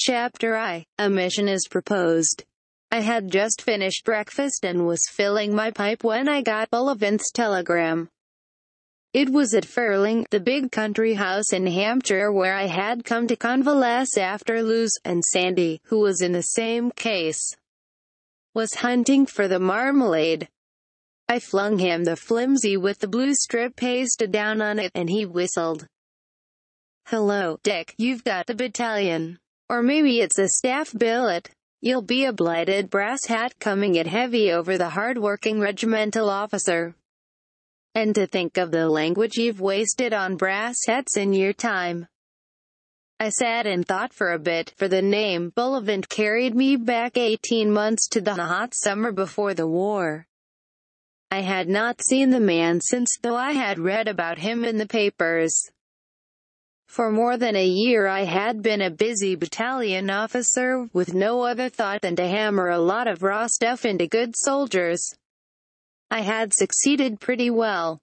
Chapter I A mission is proposed. I had just finished breakfast and was filling my pipe when I got Bullivant's telegram. It was at Furling, the big country house in Hampshire where I had come to convalesce after Luz, and Sandy, who was in the same case, was hunting for the marmalade. I flung him the flimsy with the blue strip pasted down on it, and he whistled. Hello, Dick, you've got the battalion. Or maybe it's a staff billet. You'll be a blighted brass hat coming it heavy over the hard-working regimental officer. And to think of the language you've wasted on brass hats in your time. I sat and thought for a bit, for the name Bullivant carried me back 18 months to the hot summer before the war. I had not seen the man since though I had read about him in the papers. For more than a year I had been a busy battalion officer, with no other thought than to hammer a lot of raw stuff into good soldiers. I had succeeded pretty well.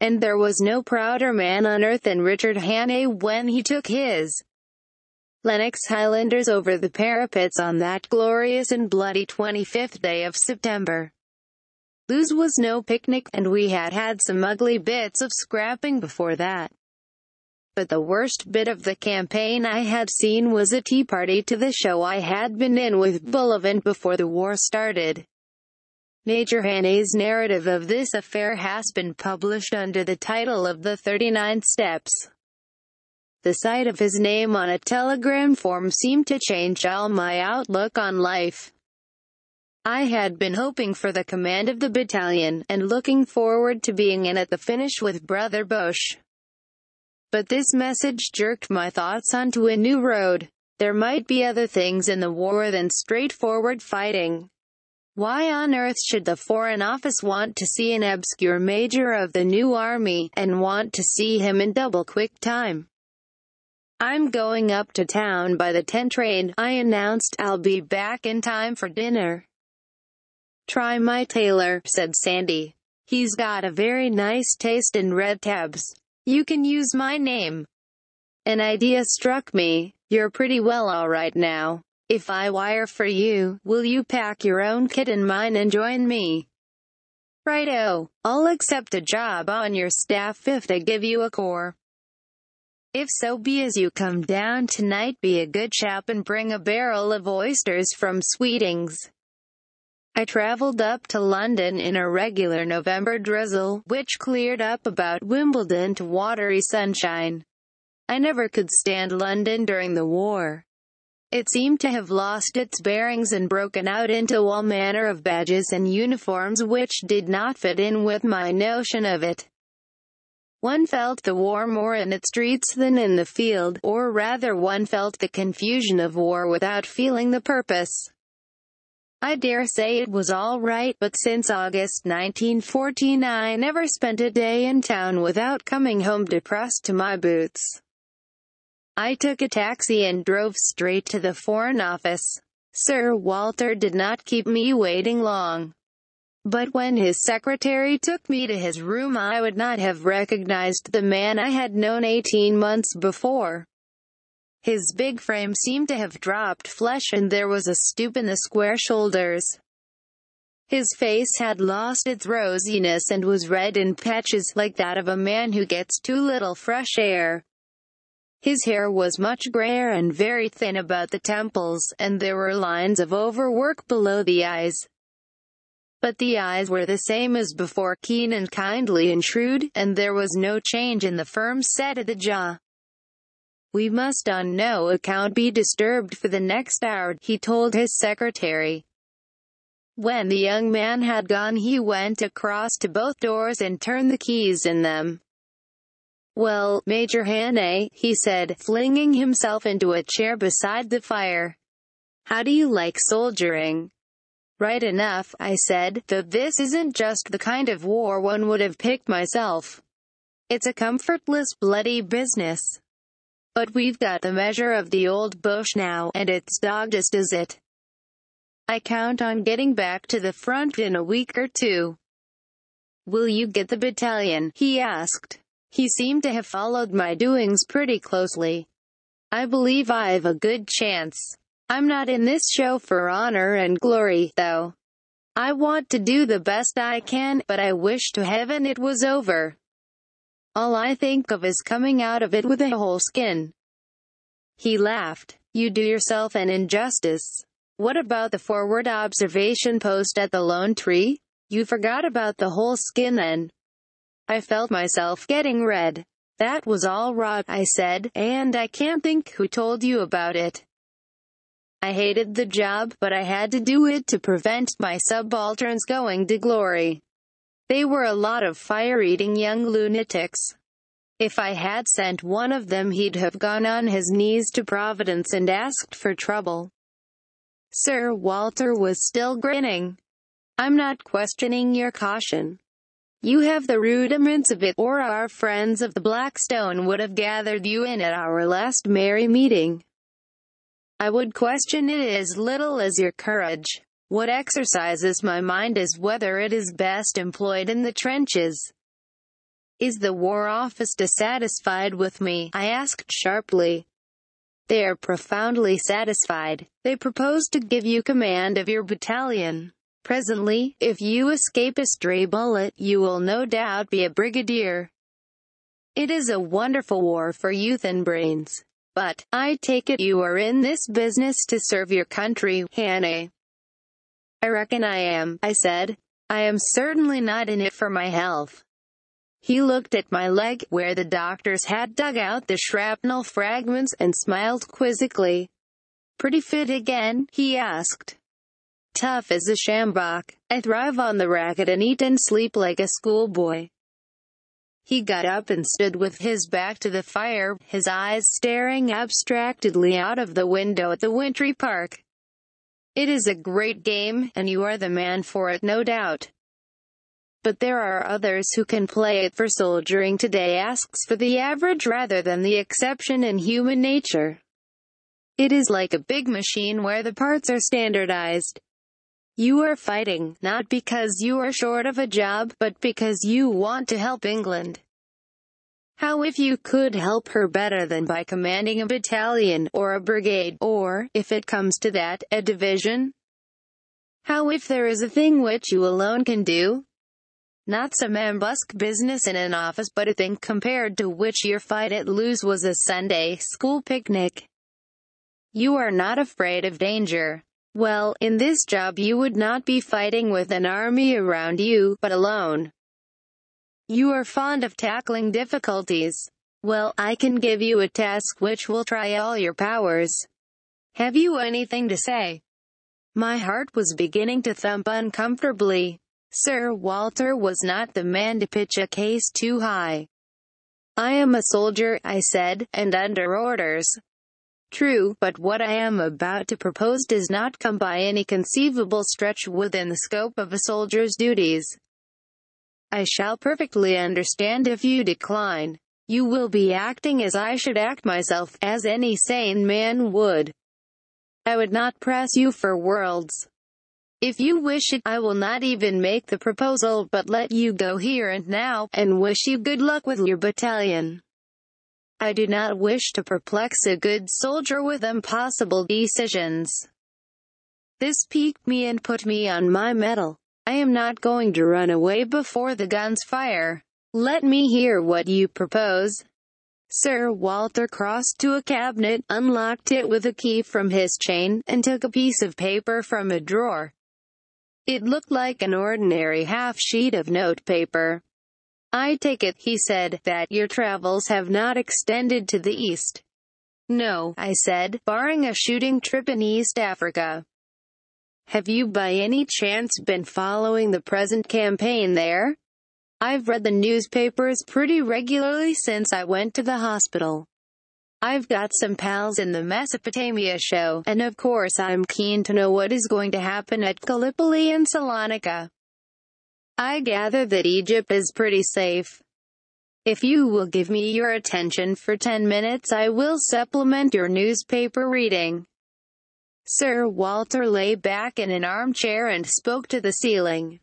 And there was no prouder man on earth than Richard Hannay when he took his Lennox Highlanders over the parapets on that glorious and bloody 25th day of September. Lose was no picnic, and we had had some ugly bits of scrapping before that. But the worst bit of the campaign I had seen was a tea party to the show I had been in with Bullivant before the war started. Major Hannay's narrative of this affair has been published under the title of The 39 Steps. The sight of his name on a telegram form seemed to change all my outlook on life. I had been hoping for the command of the battalion, and looking forward to being in at the finish with Brother Bosch. But this message jerked my thoughts onto a new road. There might be other things in the war than straightforward fighting. Why on earth should the Foreign Office want to see an obscure major of the new army, and want to see him in double quick time? I'm going up to town by the 10 train, I announced I'll be back in time for dinner. Try my tailor, said Sandy. He's got a very nice taste in red tabs. You can use my name. An idea struck me. You're pretty well alright now. If I wire for you, will you pack your own kit and mine and join me? Righto. I'll accept a job on your staff if they give you a core. If so be as you come down tonight be a good chap and bring a barrel of oysters from Sweetings. I travelled up to London in a regular November drizzle, which cleared up about Wimbledon to watery sunshine. I never could stand London during the war. It seemed to have lost its bearings and broken out into all manner of badges and uniforms which did not fit in with my notion of it. One felt the war more in its streets than in the field, or rather one felt the confusion of war without feeling the purpose. I dare say it was all right, but since August 1949, I never spent a day in town without coming home depressed to my boots. I took a taxi and drove straight to the Foreign Office. Sir Walter did not keep me waiting long. But when his secretary took me to his room I would not have recognized the man I had known 18 months before. His big frame seemed to have dropped flesh and there was a stoop in the square shoulders. His face had lost its rosiness and was red in patches, like that of a man who gets too little fresh air. His hair was much grayer and very thin about the temples, and there were lines of overwork below the eyes. But the eyes were the same as before, keen and kindly and shrewd, and there was no change in the firm set of the jaw. We must on no account be disturbed for the next hour, he told his secretary. When the young man had gone he went across to both doors and turned the keys in them. Well, Major Hannay, he said, flinging himself into a chair beside the fire. How do you like soldiering? Right enough, I said, though this isn't just the kind of war one would have picked myself. It's a comfortless bloody business. But we've got the measure of the old bush now, and it's doggedest is it. I count on getting back to the front in a week or two. Will you get the battalion? he asked. He seemed to have followed my doings pretty closely. I believe I've a good chance. I'm not in this show for honor and glory, though. I want to do the best I can, but I wish to heaven it was over. All I think of is coming out of it with a whole skin. He laughed. You do yourself an injustice. What about the forward observation post at the lone tree? You forgot about the whole skin then. I felt myself getting red. That was all rot, I said, and I can't think who told you about it. I hated the job, but I had to do it to prevent my subalterns going to glory. They were a lot of fire-eating young lunatics. If I had sent one of them he'd have gone on his knees to Providence and asked for trouble. Sir Walter was still grinning. I'm not questioning your caution. You have the rudiments of it, or our friends of the Blackstone would have gathered you in at our last merry meeting. I would question it as little as your courage. What exercises my mind is whether it is best employed in the trenches. Is the War Office dissatisfied with me? I asked sharply. They are profoundly satisfied. They propose to give you command of your battalion. Presently, if you escape a stray bullet, you will no doubt be a brigadier. It is a wonderful war for youth and brains. But, I take it you are in this business to serve your country, Hannah. I reckon I am, I said. I am certainly not in it for my health. He looked at my leg, where the doctors had dug out the shrapnel fragments, and smiled quizzically. Pretty fit again, he asked. Tough as a shambok, I thrive on the racket and eat and sleep like a schoolboy. He got up and stood with his back to the fire, his eyes staring abstractedly out of the window at the wintry park. It is a great game, and you are the man for it, no doubt. But there are others who can play it for soldiering today asks for the average rather than the exception in human nature. It is like a big machine where the parts are standardized. You are fighting, not because you are short of a job, but because you want to help England. How if you could help her better than by commanding a battalion, or a brigade, or, if it comes to that, a division? How if there is a thing which you alone can do? Not some ambusk business in an office but a thing compared to which your fight at lose was a Sunday school picnic. You are not afraid of danger. Well, in this job you would not be fighting with an army around you, but alone. You are fond of tackling difficulties. Well, I can give you a task which will try all your powers. Have you anything to say? My heart was beginning to thump uncomfortably. Sir Walter was not the man to pitch a case too high. I am a soldier, I said, and under orders. True, but what I am about to propose does not come by any conceivable stretch within the scope of a soldier's duties. I shall perfectly understand if you decline. You will be acting as I should act myself, as any sane man would. I would not press you for worlds. If you wish it, I will not even make the proposal, but let you go here and now, and wish you good luck with your battalion. I do not wish to perplex a good soldier with impossible decisions. This piqued me and put me on my mettle. I am not going to run away before the guns fire. Let me hear what you propose. Sir Walter crossed to a cabinet, unlocked it with a key from his chain, and took a piece of paper from a drawer. It looked like an ordinary half sheet of notepaper. I take it, he said, that your travels have not extended to the east. No, I said, barring a shooting trip in East Africa. Have you by any chance been following the present campaign there? I've read the newspapers pretty regularly since I went to the hospital. I've got some pals in the Mesopotamia show, and of course I'm keen to know what is going to happen at Gallipoli and Salonika. I gather that Egypt is pretty safe. If you will give me your attention for 10 minutes I will supplement your newspaper reading. Sir Walter lay back in an armchair and spoke to the ceiling.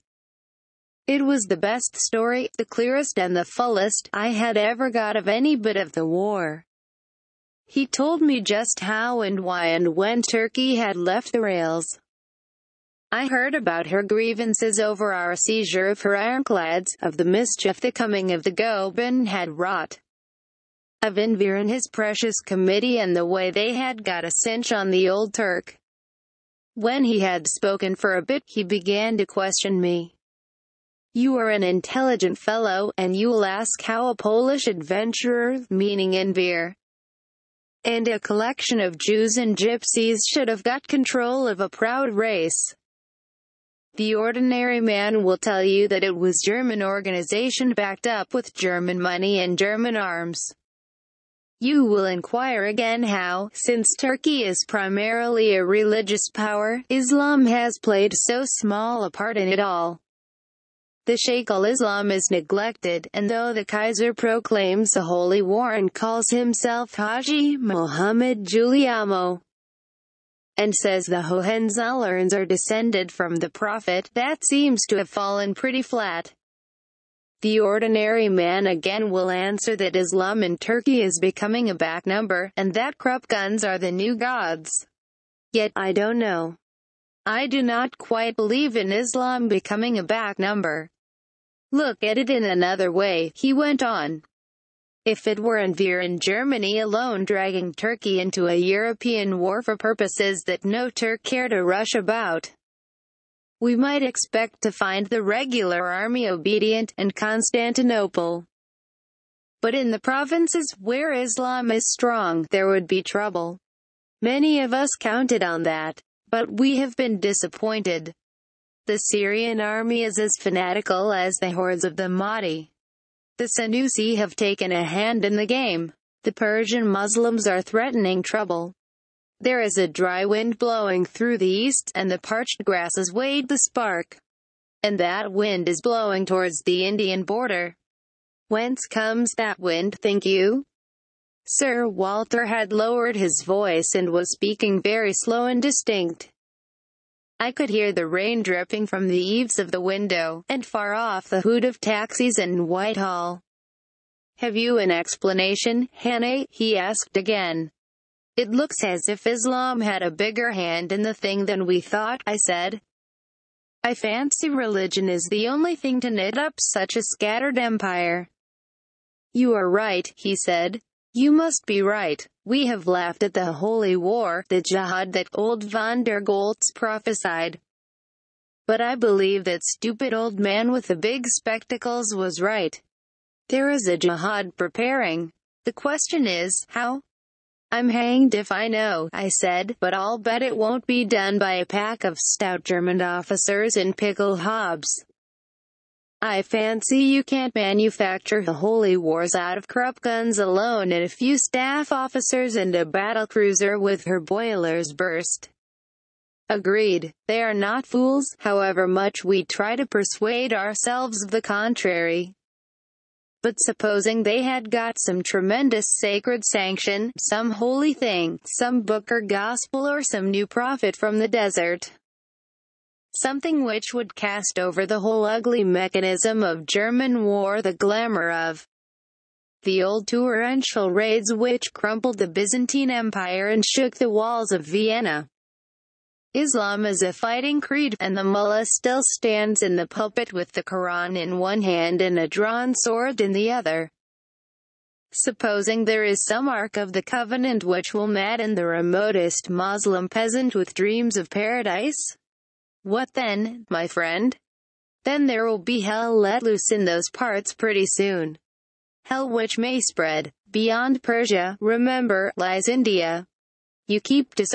It was the best story, the clearest and the fullest, I had ever got of any bit of the war. He told me just how and why and when Turkey had left the rails. I heard about her grievances over our seizure of her ironclads, of the mischief the coming of the Goban had wrought of Enver and his precious committee and the way they had got a cinch on the old Turk. When he had spoken for a bit he began to question me. You are an intelligent fellow, and you will ask how a Polish adventurer, meaning Enver, and a collection of Jews and gypsies should have got control of a proud race. The ordinary man will tell you that it was German organization backed up with German money and German arms. You will inquire again how, since Turkey is primarily a religious power, Islam has played so small a part in it all. The Sheikh al-Islam is neglected, and though the Kaiser proclaims a holy war and calls himself Haji Muhammad Giuliamo, and says the Hohenzollerns are descended from the Prophet, that seems to have fallen pretty flat. The ordinary man again will answer that Islam in Turkey is becoming a back number, and that Krupp guns are the new gods. Yet, I don't know. I do not quite believe in Islam becoming a back number. Look at it in another way, he went on. If it were Enver in Germany alone dragging Turkey into a European war for purposes that no Turk cared a rush about, we might expect to find the regular army obedient in Constantinople. But in the provinces where Islam is strong, there would be trouble. Many of us counted on that, but we have been disappointed. The Syrian army is as fanatical as the hordes of the Mahdi. The Senussi have taken a hand in the game. The Persian Muslims are threatening trouble. There is a dry wind blowing through the east, and the parched grasses wade the spark. And that wind is blowing towards the Indian border. Whence comes that wind, think you? Sir Walter had lowered his voice and was speaking very slow and distinct. I could hear the rain dripping from the eaves of the window, and far off the hoot of taxis in Whitehall. Have you an explanation, Hannah? he asked again. It looks as if Islam had a bigger hand in the thing than we thought, I said. I fancy religion is the only thing to knit up such a scattered empire. You are right, he said. You must be right. We have laughed at the holy war, the jihad that old von der Goltz prophesied. But I believe that stupid old man with the big spectacles was right. There is a jihad preparing. The question is, how? I'm hanged if I know, I said, but I'll bet it won't be done by a pack of stout German officers in pickle hobs. I fancy you can't manufacture the holy wars out of Krupp guns alone and a few staff officers and a battle cruiser with her boilers burst. Agreed. They are not fools, however much we try to persuade ourselves of the contrary. But supposing they had got some tremendous sacred sanction, some holy thing, some book or gospel or some new prophet from the desert. Something which would cast over the whole ugly mechanism of German war the glamour of the old torrential raids which crumpled the Byzantine Empire and shook the walls of Vienna. Islam is a fighting creed, and the mullah still stands in the pulpit with the Quran in one hand and a drawn sword in the other. Supposing there is some ark of the covenant which will madden the remotest Moslem peasant with dreams of paradise? What then, my friend? Then there will be hell let loose in those parts pretty soon. Hell which may spread, beyond Persia, remember, lies India, you keep to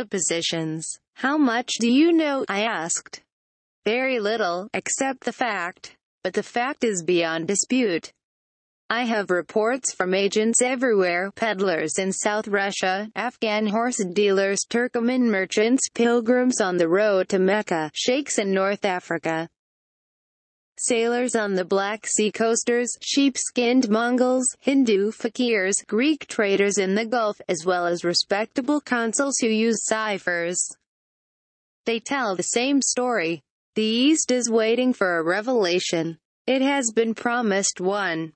How much do you know? I asked. Very little, except the fact. But the fact is beyond dispute. I have reports from agents everywhere, peddlers in South Russia, Afghan horse dealers, Turkoman merchants, pilgrims on the road to Mecca, sheikhs in North Africa, sailors on the Black Sea coasters, sheep-skinned Mongols, Hindu fakirs, Greek traders in the Gulf, as well as respectable consuls who use ciphers. They tell the same story. The East is waiting for a revelation. It has been promised one.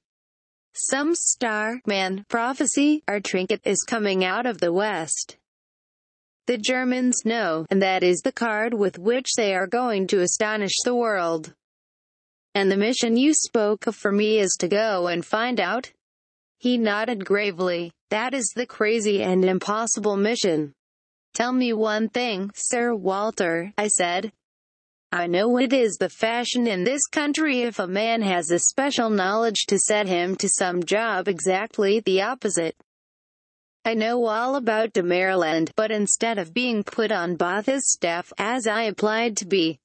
Some star, man, prophecy, or trinket is coming out of the West. The Germans know, and that is the card with which they are going to astonish the world. And the mission you spoke of for me is to go and find out? He nodded gravely. That is the crazy and impossible mission. Tell me one thing, Sir Walter, I said. I know it is the fashion in this country if a man has a special knowledge to set him to some job exactly the opposite. I know all about Maryland, but instead of being put on Botha's staff, as I applied to be,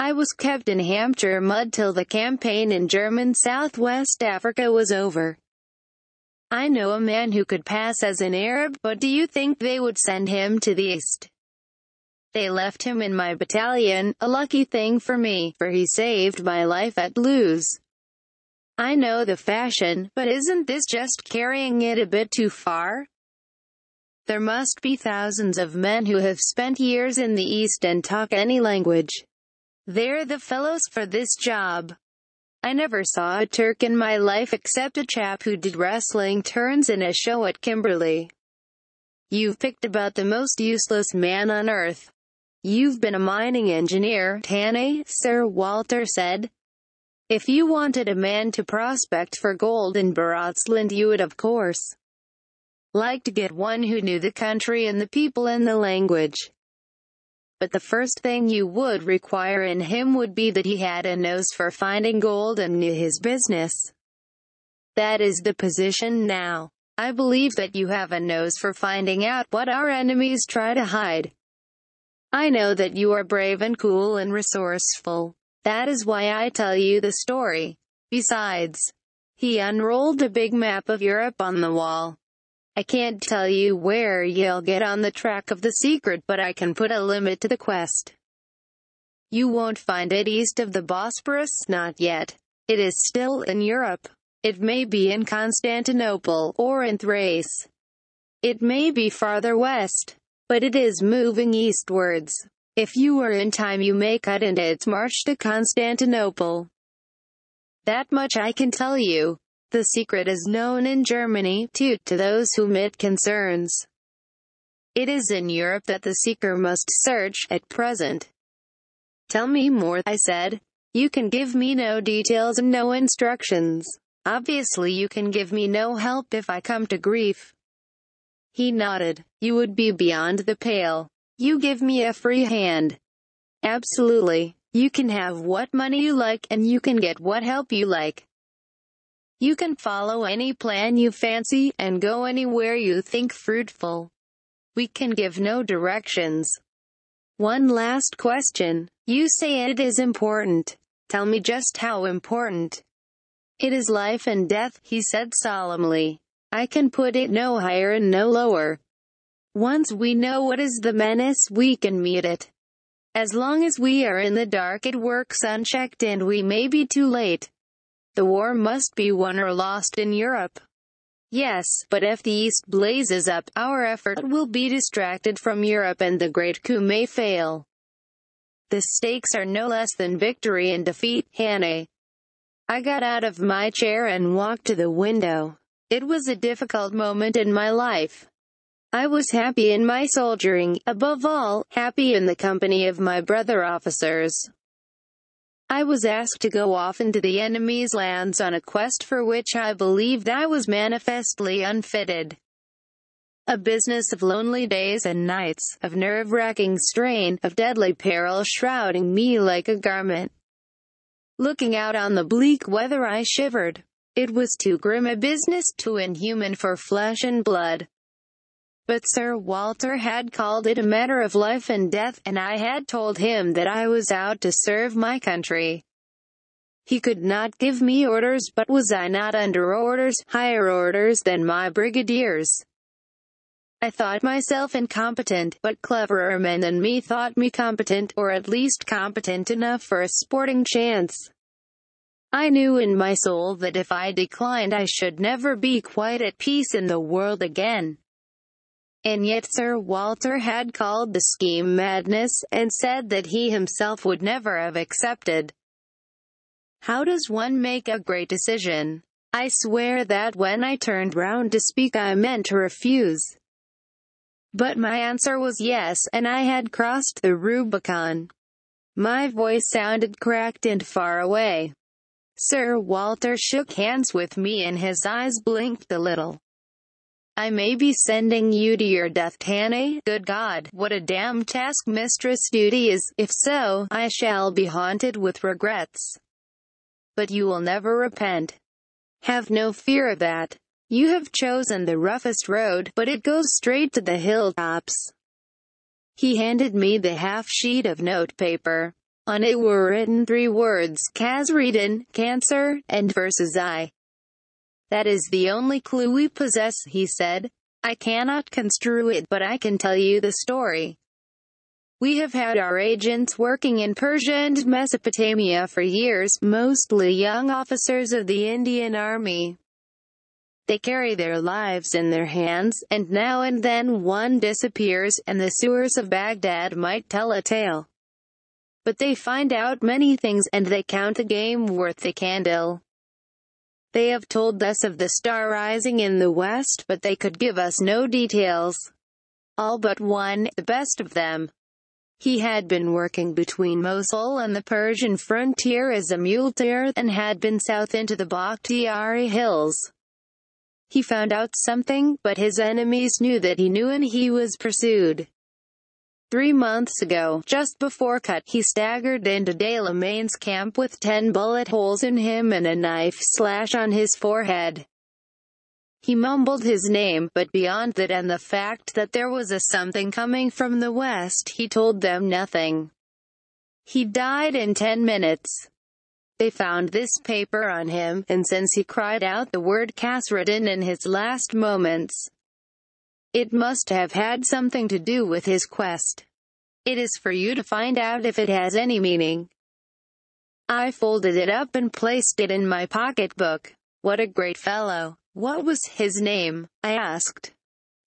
I was kept in Hampshire mud till the campaign in German Southwest Africa was over. I know a man who could pass as an Arab, but do you think they would send him to the East? They left him in my battalion, a lucky thing for me, for he saved my life at Luz. I know the fashion, but isn't this just carrying it a bit too far? There must be thousands of men who have spent years in the East and talk any language. They're the fellows for this job. I never saw a Turk in my life except a chap who did wrestling turns in a show at Kimberley. You've picked about the most useless man on earth. You've been a mining engineer, Tanny, Sir Walter said. If you wanted a man to prospect for gold in Barotsland you would of course like to get one who knew the country and the people and the language but the first thing you would require in him would be that he had a nose for finding gold and knew his business. That is the position now. I believe that you have a nose for finding out what our enemies try to hide. I know that you are brave and cool and resourceful. That is why I tell you the story. Besides, he unrolled a big map of Europe on the wall. I can't tell you where you'll get on the track of the secret but I can put a limit to the quest. You won't find it east of the Bosporus, not yet. It is still in Europe. It may be in Constantinople or in Thrace. It may be farther west, but it is moving eastwards. If you are in time you may cut into its march to Constantinople. That much I can tell you. The secret is known in Germany, too, to those whom it concerns. It is in Europe that the seeker must search, at present. Tell me more, I said. You can give me no details and no instructions. Obviously you can give me no help if I come to grief. He nodded. You would be beyond the pale. You give me a free hand. Absolutely. You can have what money you like and you can get what help you like. You can follow any plan you fancy and go anywhere you think fruitful. We can give no directions. One last question. You say it is important. Tell me just how important. It is life and death, he said solemnly. I can put it no higher and no lower. Once we know what is the menace, we can meet it. As long as we are in the dark it works unchecked and we may be too late. The war must be won or lost in Europe. Yes, but if the East blazes up, our effort will be distracted from Europe and the great coup may fail. The stakes are no less than victory and defeat, Hannah. I got out of my chair and walked to the window. It was a difficult moment in my life. I was happy in my soldiering, above all, happy in the company of my brother officers. I was asked to go off into the enemy's lands on a quest for which I believed I was manifestly unfitted. A business of lonely days and nights, of nerve-wracking strain, of deadly peril shrouding me like a garment. Looking out on the bleak weather I shivered. It was too grim a business, too inhuman for flesh and blood. But Sir Walter had called it a matter of life and death, and I had told him that I was out to serve my country. He could not give me orders, but was I not under orders, higher orders than my brigadiers? I thought myself incompetent, but cleverer men than me thought me competent, or at least competent enough for a sporting chance. I knew in my soul that if I declined I should never be quite at peace in the world again. And yet Sir Walter had called the scheme madness, and said that he himself would never have accepted. How does one make a great decision? I swear that when I turned round to speak I meant to refuse. But my answer was yes, and I had crossed the Rubicon. My voice sounded cracked and far away. Sir Walter shook hands with me and his eyes blinked a little. I may be sending you to your death, Tanny. Good God, what a damn task mistress duty is. If so, I shall be haunted with regrets. But you will never repent. Have no fear of that. You have chosen the roughest road, but it goes straight to the hilltops. He handed me the half-sheet of notepaper. On it were written three words, Kazredan, Cancer, and versus I. That is the only clue we possess, he said. I cannot construe it, but I can tell you the story. We have had our agents working in Persia and Mesopotamia for years, mostly young officers of the Indian Army. They carry their lives in their hands, and now and then one disappears, and the sewers of Baghdad might tell a tale. But they find out many things, and they count the game worth the candle. They have told us of the star rising in the west, but they could give us no details. All but one, the best of them. He had been working between Mosul and the Persian frontier as a muleteer, and had been south into the Bakhtiari hills. He found out something, but his enemies knew that he knew and he was pursued. Three months ago, just before cut, he staggered into De La Maine's camp with ten bullet holes in him and a knife slash on his forehead. He mumbled his name, but beyond that and the fact that there was a something coming from the west he told them nothing. He died in ten minutes. They found this paper on him, and since he cried out the word Cass written in his last moments, it must have had something to do with his quest. It is for you to find out if it has any meaning. I folded it up and placed it in my pocketbook. What a great fellow. What was his name? I asked.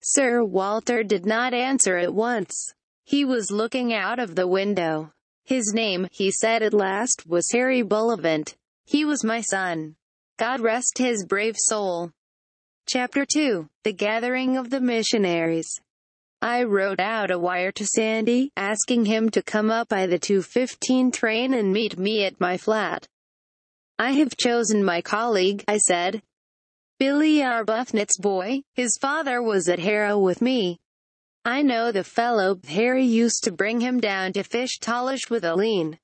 Sir Walter did not answer at once. He was looking out of the window. His name, he said at last, was Harry Bullivant. He was my son. God rest his brave soul. Chapter 2 The Gathering of the Missionaries I wrote out a wire to Sandy, asking him to come up by the 215 train and meet me at my flat. I have chosen my colleague, I said. Billy Arbuthnot's boy, his father was at Harrow with me. I know the fellow, Harry used to bring him down to fish tallish with a lean,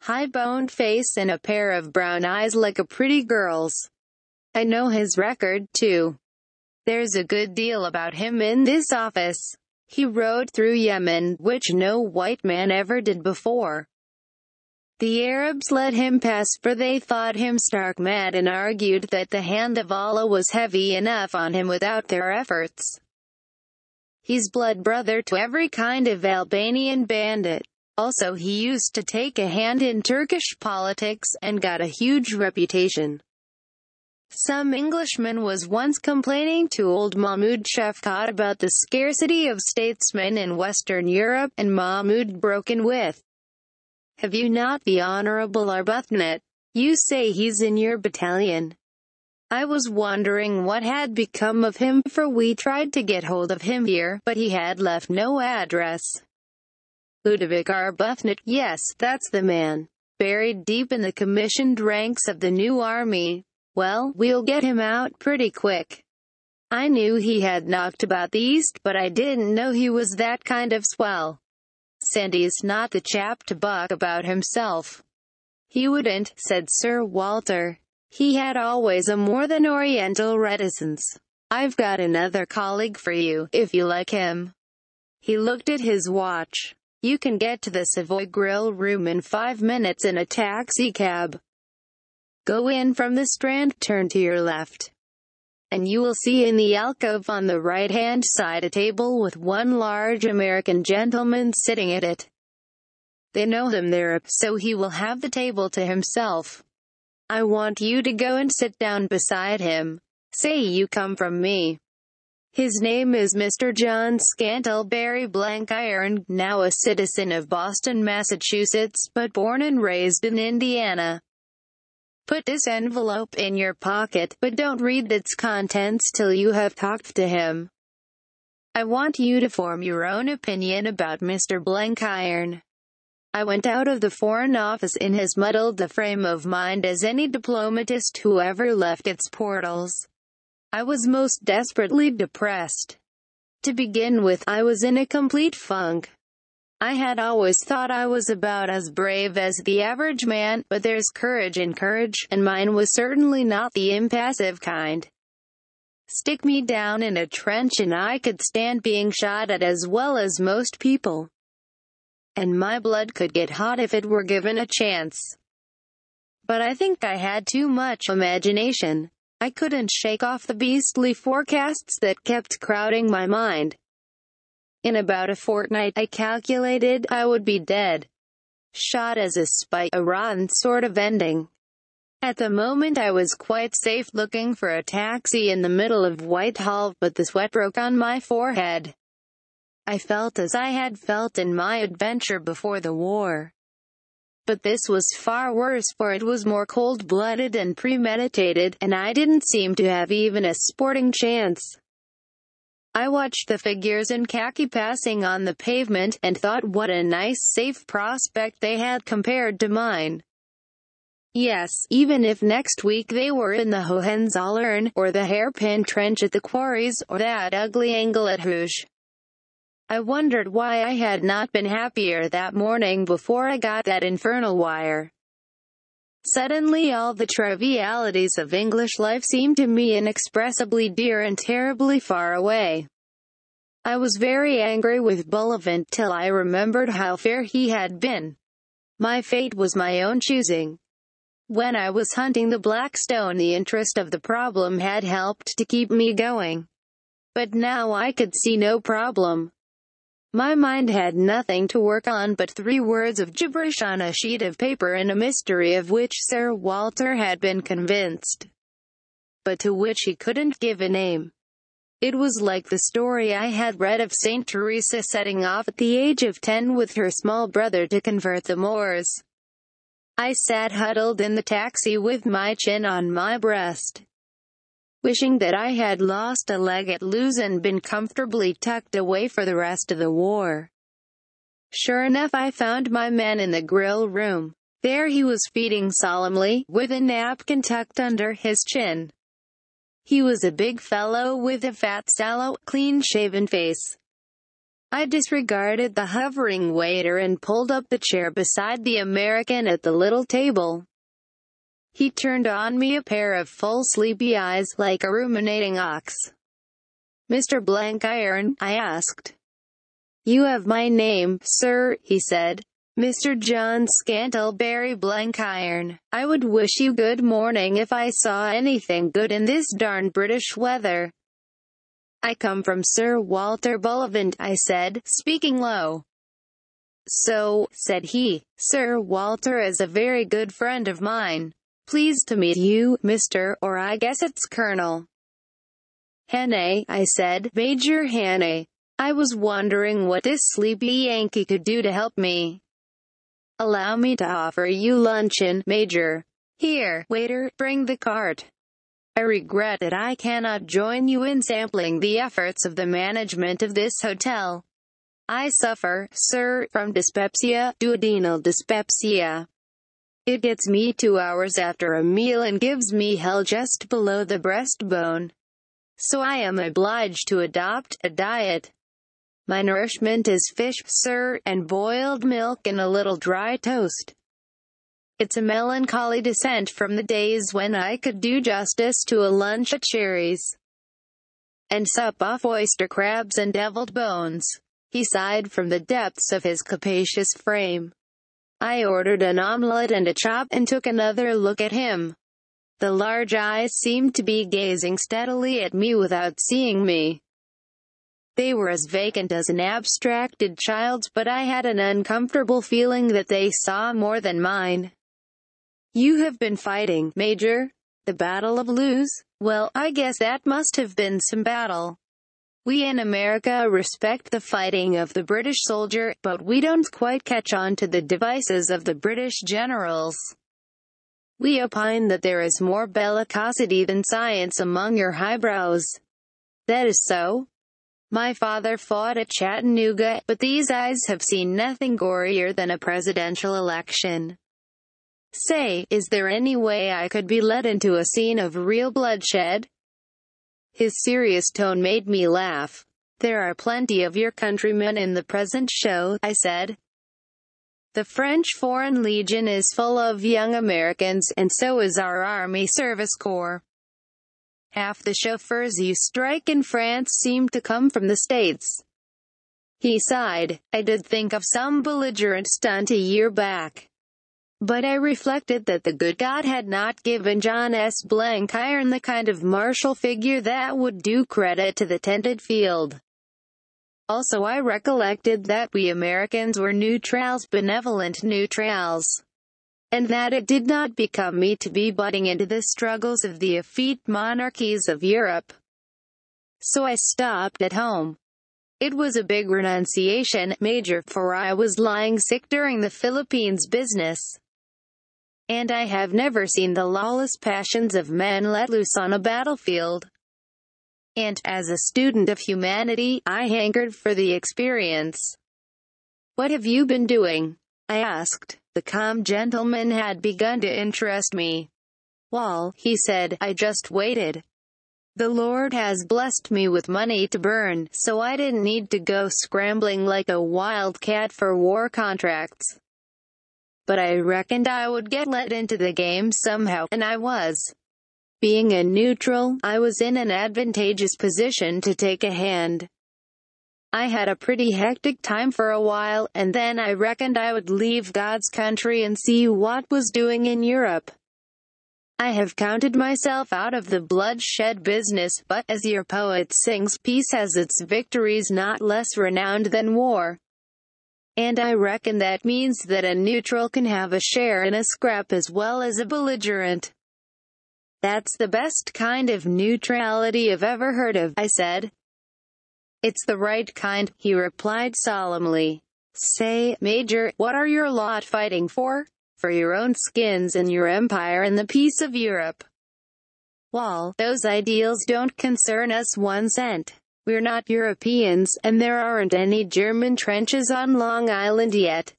high-boned face and a pair of brown eyes like a pretty girl's. I know his record, too. There's a good deal about him in this office. He rode through Yemen, which no white man ever did before. The Arabs let him pass for they thought him stark mad and argued that the hand of Allah was heavy enough on him without their efforts. He's blood brother to every kind of Albanian bandit. Also he used to take a hand in Turkish politics and got a huge reputation. Some Englishman was once complaining to old Mahmoud Shefkat about the scarcity of statesmen in Western Europe, and Mahmoud broken with, Have you not the Honorable Arbuthnot? You say he's in your battalion. I was wondering what had become of him, for we tried to get hold of him here, but he had left no address. Ludovic Arbuthnot, yes, that's the man. Buried deep in the commissioned ranks of the new army, well, we'll get him out pretty quick. I knew he had knocked about the East, but I didn't know he was that kind of swell. Sandy's not the chap to buck about himself. He wouldn't, said Sir Walter. He had always a more than oriental reticence. I've got another colleague for you, if you like him. He looked at his watch. You can get to the Savoy Grill room in five minutes in a taxi cab. Go in from the Strand, turn to your left. And you will see in the alcove on the right-hand side a table with one large American gentleman sitting at it. They know him there, so he will have the table to himself. I want you to go and sit down beside him. Say you come from me. His name is Mr. John Scantleberry Iron, now a citizen of Boston, Massachusetts, but born and raised in Indiana. Put this envelope in your pocket, but don't read its contents till you have talked to him. I want you to form your own opinion about Mr. Blenkiron. I went out of the Foreign Office in as muddled a frame of mind as any diplomatist who ever left its portals. I was most desperately depressed. To begin with, I was in a complete funk. I had always thought I was about as brave as the average man, but there's courage in courage, and mine was certainly not the impassive kind. Stick me down in a trench and I could stand being shot at as well as most people. And my blood could get hot if it were given a chance. But I think I had too much imagination. I couldn't shake off the beastly forecasts that kept crowding my mind. In about a fortnight, I calculated I would be dead. Shot as a spy, a rotten sort of ending. At the moment I was quite safe looking for a taxi in the middle of Whitehall, but the sweat broke on my forehead. I felt as I had felt in my adventure before the war. But this was far worse for it was more cold-blooded and premeditated, and I didn't seem to have even a sporting chance. I watched the figures in khaki passing on the pavement and thought what a nice safe prospect they had compared to mine. Yes, even if next week they were in the Hohenzollern, or the hairpin trench at the quarries, or that ugly angle at Hoosh. I wondered why I had not been happier that morning before I got that infernal wire. Suddenly all the trivialities of English life seemed to me inexpressibly dear and terribly far away. I was very angry with Bullivant till I remembered how fair he had been. My fate was my own choosing. When I was hunting the Blackstone the interest of the problem had helped to keep me going. But now I could see no problem. My mind had nothing to work on but three words of gibberish on a sheet of paper and a mystery of which Sir Walter had been convinced, but to which he couldn't give a name. It was like the story I had read of St. Teresa setting off at the age of ten with her small brother to convert the Moors. I sat huddled in the taxi with my chin on my breast wishing that I had lost a leg at Luz and been comfortably tucked away for the rest of the war. Sure enough I found my man in the grill room. There he was feeding solemnly, with a napkin tucked under his chin. He was a big fellow with a fat sallow, clean-shaven face. I disregarded the hovering waiter and pulled up the chair beside the American at the little table. He turned on me a pair of full sleepy eyes, like a ruminating ox. Mr. Iron, I asked. You have my name, sir, he said. Mr. John Scantleberry Iron." I would wish you good morning if I saw anything good in this darn British weather. I come from Sir Walter Bullivant, I said, speaking low. So, said he, Sir Walter is a very good friend of mine. Pleased to meet you, Mr., or I guess it's Colonel. Hannay, I said, Major Hannay. I was wondering what this sleepy Yankee could do to help me. Allow me to offer you luncheon, Major. Here, waiter, bring the cart. I regret that I cannot join you in sampling the efforts of the management of this hotel. I suffer, sir, from dyspepsia, duodenal dyspepsia. It gets me two hours after a meal and gives me hell just below the breastbone. So I am obliged to adopt a diet. My nourishment is fish, sir, and boiled milk and a little dry toast. It's a melancholy descent from the days when I could do justice to a lunch at Sherry's and sup off oyster crabs and deviled bones. He sighed from the depths of his capacious frame. I ordered an omelette and a chop and took another look at him. The large eyes seemed to be gazing steadily at me without seeing me. They were as vacant as an abstracted child's but I had an uncomfortable feeling that they saw more than mine. You have been fighting, Major. The Battle of Luz? Well, I guess that must have been some battle. We in America respect the fighting of the British soldier, but we don't quite catch on to the devices of the British generals. We opine that there is more bellicosity than science among your highbrows. That is so. My father fought at Chattanooga, but these eyes have seen nothing gorier than a presidential election. Say, is there any way I could be led into a scene of real bloodshed? His serious tone made me laugh. There are plenty of your countrymen in the present show, I said. The French Foreign Legion is full of young Americans, and so is our Army Service Corps. Half the chauffeurs you strike in France seem to come from the States. He sighed. I did think of some belligerent stunt a year back. But I reflected that the good God had not given John S. Blenkiron the kind of martial figure that would do credit to the tented field. Also I recollected that we Americans were neutrals, benevolent neutrals, and that it did not become me to be butting into the struggles of the effete monarchies of Europe. So I stopped at home. It was a big renunciation, major, for I was lying sick during the Philippines business. And I have never seen the lawless passions of men let loose on a battlefield. And, as a student of humanity, I hankered for the experience. What have you been doing? I asked. The calm gentleman had begun to interest me. Wall, he said, I just waited. The Lord has blessed me with money to burn, so I didn't need to go scrambling like a wild cat for war contracts but I reckoned I would get let into the game somehow, and I was. Being a neutral, I was in an advantageous position to take a hand. I had a pretty hectic time for a while, and then I reckoned I would leave God's country and see what was doing in Europe. I have counted myself out of the bloodshed business, but, as your poet sings, peace has its victories not less renowned than war. And I reckon that means that a neutral can have a share in a scrap as well as a belligerent. That's the best kind of neutrality I've ever heard of, I said. It's the right kind, he replied solemnly. Say, Major, what are your lot fighting for? For your own skins and your empire and the peace of Europe. Well, those ideals don't concern us one cent. We're not Europeans, and there aren't any German trenches on Long Island yet.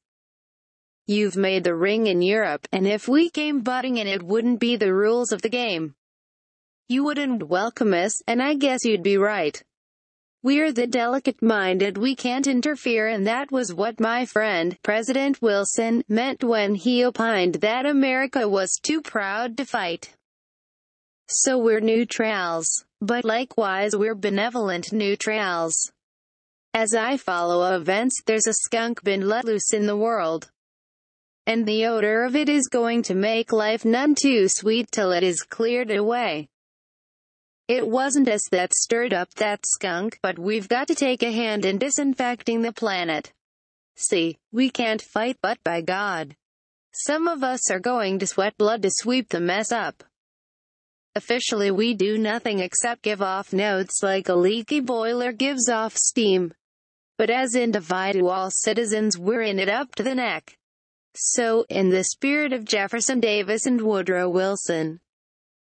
You've made the ring in Europe, and if we came butting in it wouldn't be the rules of the game. You wouldn't welcome us, and I guess you'd be right. We're the delicate-minded we can't interfere and that was what my friend, President Wilson, meant when he opined that America was too proud to fight. So we're neutrals. But likewise we're benevolent neutrals. As I follow events, there's a skunk been let loose in the world. And the odor of it is going to make life none too sweet till it is cleared away. It wasn't us that stirred up that skunk, but we've got to take a hand in disinfecting the planet. See, we can't fight but by God. Some of us are going to sweat blood to sweep the mess up. Officially we do nothing except give off notes like a leaky boiler gives off steam. But as individual citizens we're in it up to the neck. So, in the spirit of Jefferson Davis and Woodrow Wilson,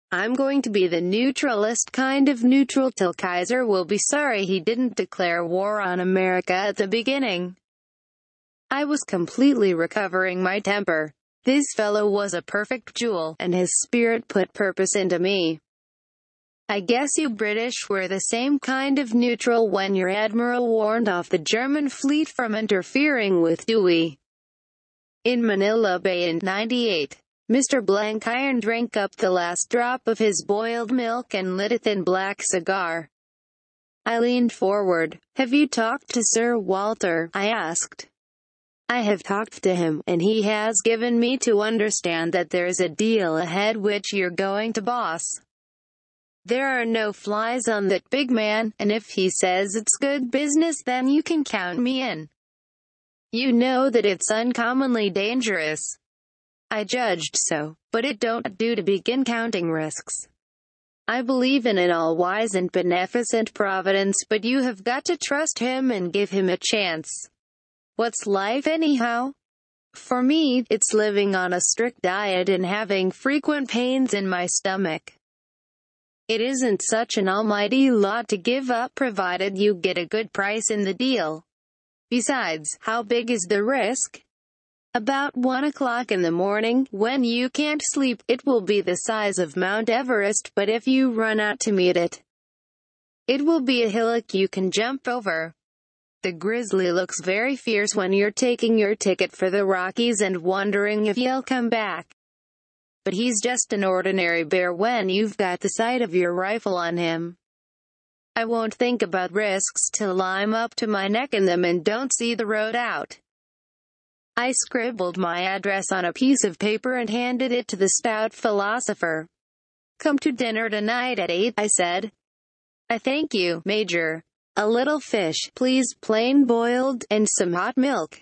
I'm going to be the neutralist kind of neutral till Kaiser will be sorry he didn't declare war on America at the beginning. I was completely recovering my temper. This fellow was a perfect jewel, and his spirit put purpose into me. I guess you British were the same kind of neutral when your admiral warned off the German fleet from interfering with Dewey. In Manila Bay in 98, Mr. Blankiron drank up the last drop of his boiled milk and lit a thin black cigar. I leaned forward. Have you talked to Sir Walter? I asked. I have talked to him, and he has given me to understand that there's a deal ahead which you're going to boss. There are no flies on that big man, and if he says it's good business then you can count me in. You know that it's uncommonly dangerous. I judged so, but it don't do to begin counting risks. I believe in an all-wise and beneficent providence but you have got to trust him and give him a chance. What's life anyhow? For me, it's living on a strict diet and having frequent pains in my stomach. It isn't such an almighty lot to give up provided you get a good price in the deal. Besides, how big is the risk? About 1 o'clock in the morning, when you can't sleep, it will be the size of Mount Everest, but if you run out to meet it, it will be a hillock you can jump over. The grizzly looks very fierce when you're taking your ticket for the Rockies and wondering if you'll come back. But he's just an ordinary bear when you've got the sight of your rifle on him. I won't think about risks till I'm up to my neck in them and don't see the road out. I scribbled my address on a piece of paper and handed it to the stout philosopher. Come to dinner tonight at eight, I said. I thank you, Major. A little fish, please, plain boiled, and some hot milk.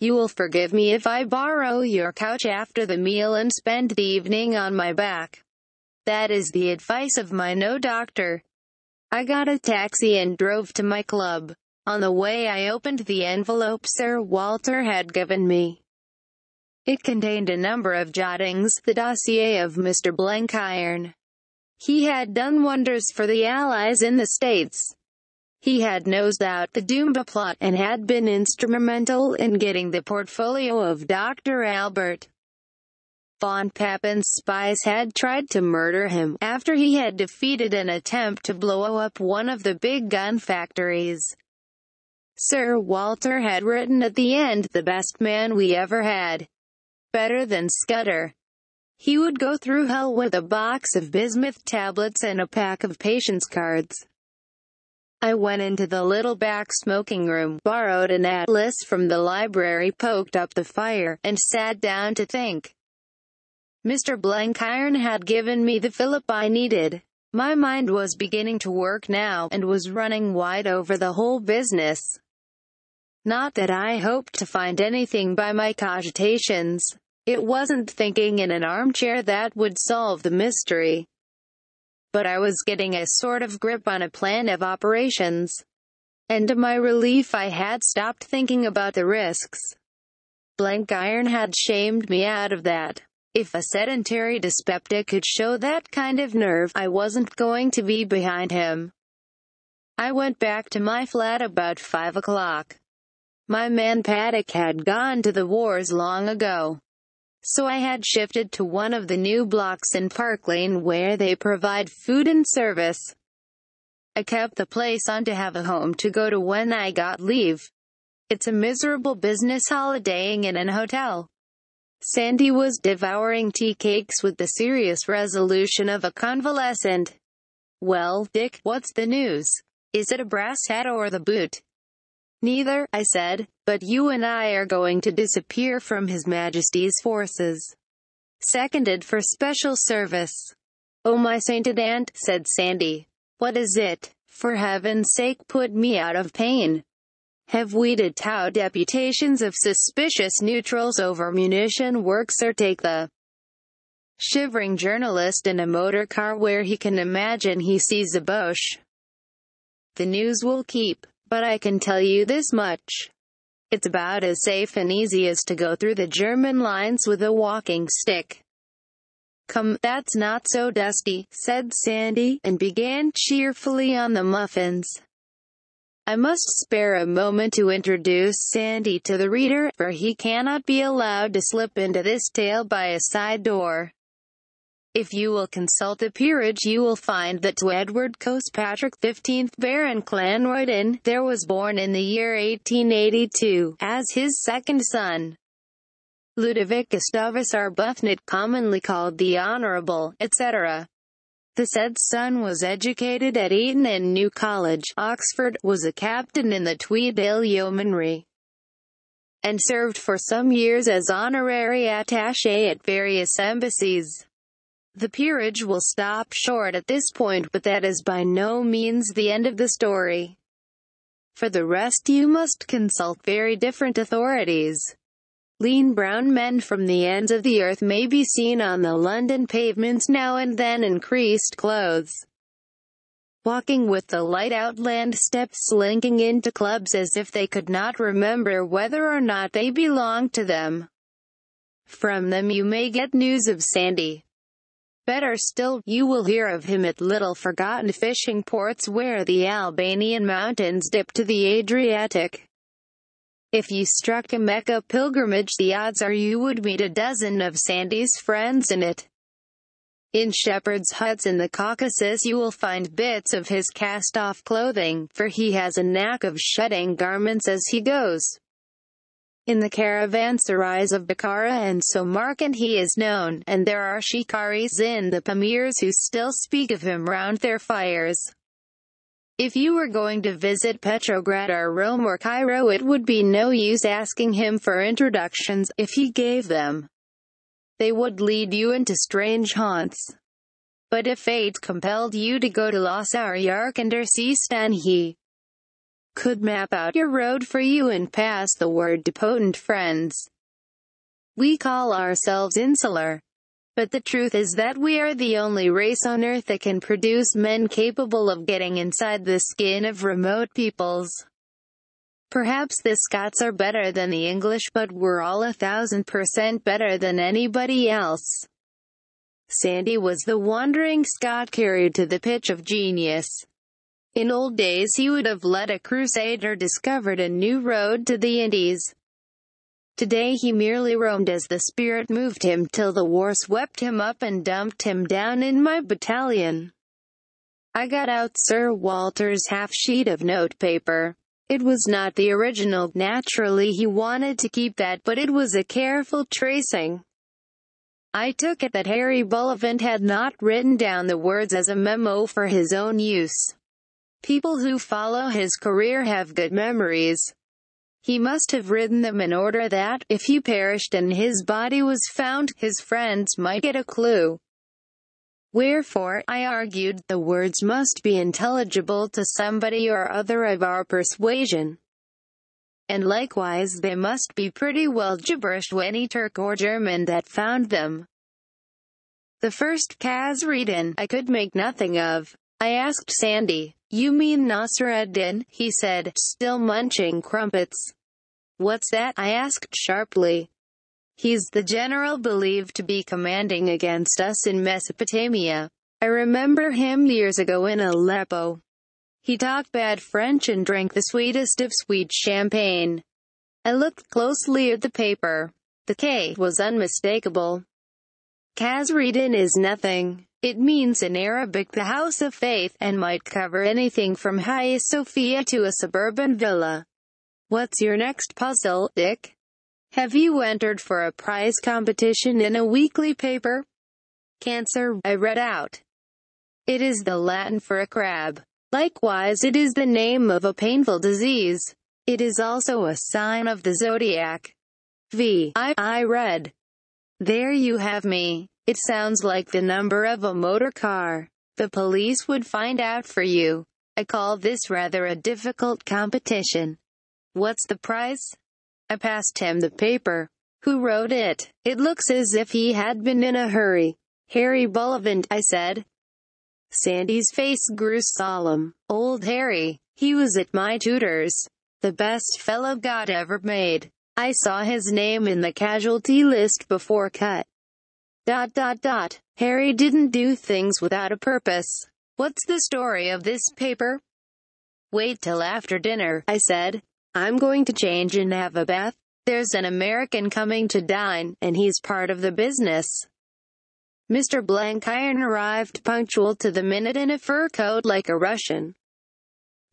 You will forgive me if I borrow your couch after the meal and spend the evening on my back. That is the advice of my no doctor. I got a taxi and drove to my club. On the way I opened the envelope Sir Walter had given me. It contained a number of jottings, the dossier of Mr. Blenkiron. He had done wonders for the Allies in the States. He had nosed out the Dumba plot and had been instrumental in getting the portfolio of Dr. Albert von Papen's spies had tried to murder him, after he had defeated an attempt to blow up one of the big gun factories. Sir Walter had written at the end, the best man we ever had. Better than Scudder. He would go through hell with a box of bismuth tablets and a pack of patience cards. I went into the little back smoking room, borrowed an atlas from the library, poked up the fire, and sat down to think. Mr. Blenkiron had given me the fillip I needed. My mind was beginning to work now, and was running wide over the whole business. Not that I hoped to find anything by my cogitations. It wasn't thinking in an armchair that would solve the mystery. But I was getting a sort of grip on a plan of operations. And to my relief I had stopped thinking about the risks. Blank iron had shamed me out of that. If a sedentary dyspeptic could show that kind of nerve, I wasn't going to be behind him. I went back to my flat about five o'clock. My man Paddock had gone to the wars long ago so I had shifted to one of the new blocks in Park Lane where they provide food and service. I kept the place on to have a home to go to when I got leave. It's a miserable business holidaying in an hotel. Sandy was devouring tea cakes with the serious resolution of a convalescent. Well, Dick, what's the news? Is it a brass hat or the boot? Neither, I said. But you and I are going to disappear from His Majesty's forces. Seconded for special service. Oh my sainted aunt, said Sandy. What is it? For heaven's sake put me out of pain. Have we to tout deputations of suspicious neutrals over munition works or take the shivering journalist in a motor car where he can imagine he sees a Boche. The news will keep, but I can tell you this much. It's about as safe and easy as to go through the German lines with a walking stick. Come, that's not so dusty, said Sandy, and began cheerfully on the muffins. I must spare a moment to introduce Sandy to the reader, for he cannot be allowed to slip into this tale by a side door. If you will consult the peerage you will find that to Edward Cospatrick 15th Baron Clanroyden, there was born in the year 1882, as his second son. Ludovic Gustavus Arbuthnot commonly called the Honorable, etc. The said son was educated at Eton and New College, Oxford, was a captain in the Tweeddale Yeomanry, and served for some years as honorary attaché at various embassies. The peerage will stop short at this point, but that is by no means the end of the story. For the rest you must consult very different authorities. Lean brown men from the ends of the earth may be seen on the London pavements now and then in creased clothes. Walking with the light outland steps slinking into clubs as if they could not remember whether or not they belonged to them. From them you may get news of Sandy. Better still, you will hear of him at little forgotten fishing ports where the Albanian mountains dip to the Adriatic. If you struck a Mecca pilgrimage the odds are you would meet a dozen of Sandy's friends in it. In shepherds' huts in the Caucasus you will find bits of his cast-off clothing, for he has a knack of shedding garments as he goes in the caravanserais of Bukhara and Samarkand he is known, and there are shikaris in the Pamirs who still speak of him round their fires. If you were going to visit Petrograd or Rome or Cairo it would be no use asking him for introductions, if he gave them. They would lead you into strange haunts. But if fate compelled you to go to Lhasa or Yarkand or Sistan he could map out your road for you and pass the word to potent friends. We call ourselves insular. But the truth is that we are the only race on earth that can produce men capable of getting inside the skin of remote peoples. Perhaps the Scots are better than the English but we're all a thousand percent better than anybody else. Sandy was the wandering Scot carried to the pitch of genius. In old days he would have led a crusade or discovered a new road to the Indies. Today he merely roamed as the spirit moved him till the war swept him up and dumped him down in my battalion. I got out Sir Walter's half sheet of notepaper. It was not the original, naturally he wanted to keep that, but it was a careful tracing. I took it that Harry Bullivant had not written down the words as a memo for his own use. People who follow his career have good memories. He must have written them in order that, if he perished and his body was found, his friends might get a clue. Wherefore, I argued, the words must be intelligible to somebody or other of our persuasion. And likewise they must be pretty well gibberish to any Turk or German that found them. The first Kaz readin I could make nothing of. I asked Sandy, you mean Nasr ed din he said, still munching crumpets. What's that? I asked sharply. He's the general believed to be commanding against us in Mesopotamia. I remember him years ago in Aleppo. He talked bad French and drank the sweetest of sweet champagne. I looked closely at the paper. The K was unmistakable. Khazreddin is nothing. It means in Arabic the house of faith, and might cover anything from Hagia Sophia to a suburban villa. What's your next puzzle, Dick? Have you entered for a prize competition in a weekly paper? Cancer, I read out. It is the Latin for a crab. Likewise it is the name of a painful disease. It is also a sign of the zodiac. V. I. I read. There you have me. It sounds like the number of a motor car. The police would find out for you. I call this rather a difficult competition. What's the price? I passed him the paper. Who wrote it? It looks as if he had been in a hurry. Harry Bullivant, I said. Sandy's face grew solemn. Old Harry, he was at my tutor's. The best fellow God ever made. I saw his name in the casualty list before cut. Dot dot dot. Harry didn't do things without a purpose. What's the story of this paper? Wait till after dinner, I said. I'm going to change and have a bath. There's an American coming to dine, and he's part of the business. Mr. Blenkiron arrived punctual to the minute in a fur coat like a Russian.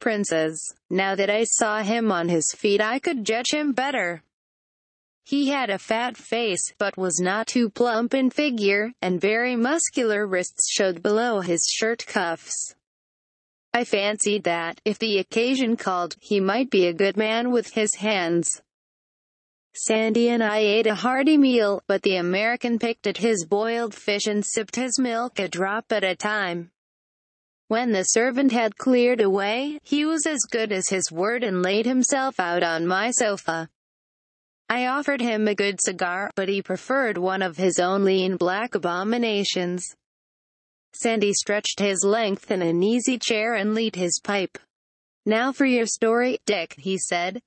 Princess, now that I saw him on his feet I could judge him better. He had a fat face, but was not too plump in figure, and very muscular wrists showed below his shirt cuffs. I fancied that, if the occasion called, he might be a good man with his hands. Sandy and I ate a hearty meal, but the American picked at his boiled fish and sipped his milk a drop at a time. When the servant had cleared away, he was as good as his word and laid himself out on my sofa. I offered him a good cigar, but he preferred one of his own lean black abominations. Sandy stretched his length in an easy chair and lit his pipe. Now for your story, Dick, he said.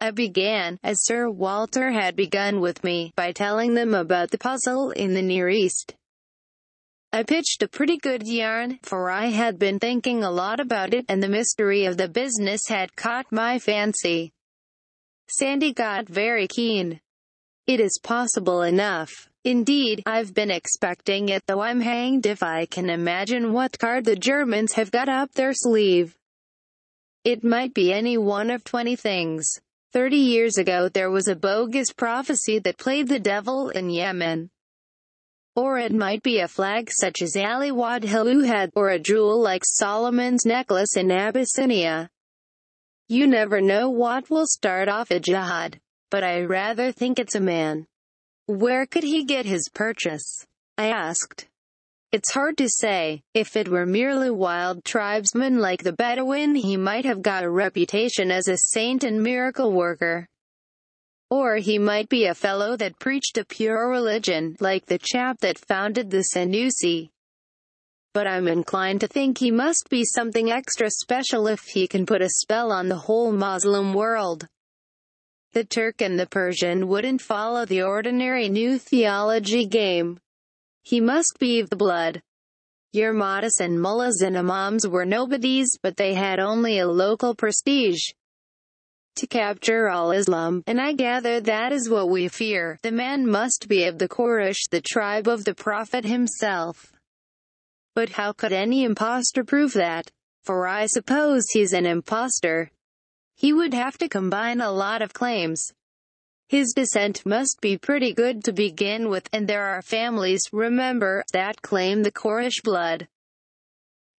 I began, as Sir Walter had begun with me, by telling them about the puzzle in the Near East. I pitched a pretty good yarn, for I had been thinking a lot about it, and the mystery of the business had caught my fancy. Sandy got very keen. It is possible enough. Indeed, I've been expecting it though I'm hanged if I can imagine what card the Germans have got up their sleeve. It might be any one of 20 things. 30 years ago there was a bogus prophecy that played the devil in Yemen. Or it might be a flag such as Ali Wadhilu had, or a jewel like Solomon's necklace in Abyssinia. You never know what will start off a jihad, but I rather think it's a man. Where could he get his purchase? I asked. It's hard to say. If it were merely wild tribesmen like the Bedouin, he might have got a reputation as a saint and miracle worker. Or he might be a fellow that preached a pure religion, like the chap that founded the Senussi but I'm inclined to think he must be something extra special if he can put a spell on the whole Muslim world. The Turk and the Persian wouldn't follow the ordinary new theology game. He must be of the blood. Your Yermatis and mullahs and imams were nobodies, but they had only a local prestige. To capture all Islam, and I gather that is what we fear, the man must be of the Quraysh, the tribe of the Prophet himself. But how could any impostor prove that? For I suppose he's an impostor. He would have to combine a lot of claims. His descent must be pretty good to begin with, and there are families, remember, that claim the Corish blood.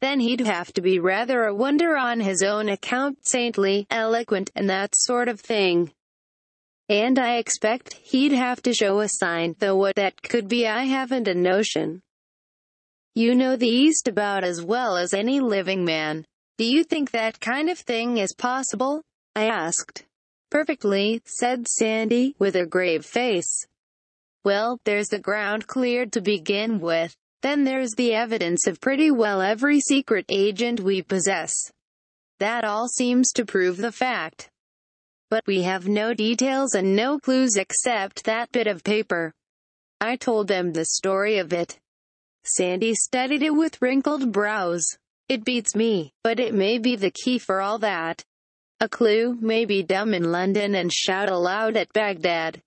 Then he'd have to be rather a wonder on his own account, saintly, eloquent, and that sort of thing. And I expect he'd have to show a sign, though what that could be I haven't a notion. You know the East about as well as any living man. Do you think that kind of thing is possible? I asked. Perfectly, said Sandy, with a grave face. Well, there's the ground cleared to begin with. Then there's the evidence of pretty well every secret agent we possess. That all seems to prove the fact. But we have no details and no clues except that bit of paper. I told them the story of it. Sandy studied it with wrinkled brows. It beats me, but it may be the key for all that. A clue may be dumb in London and shout aloud at Baghdad.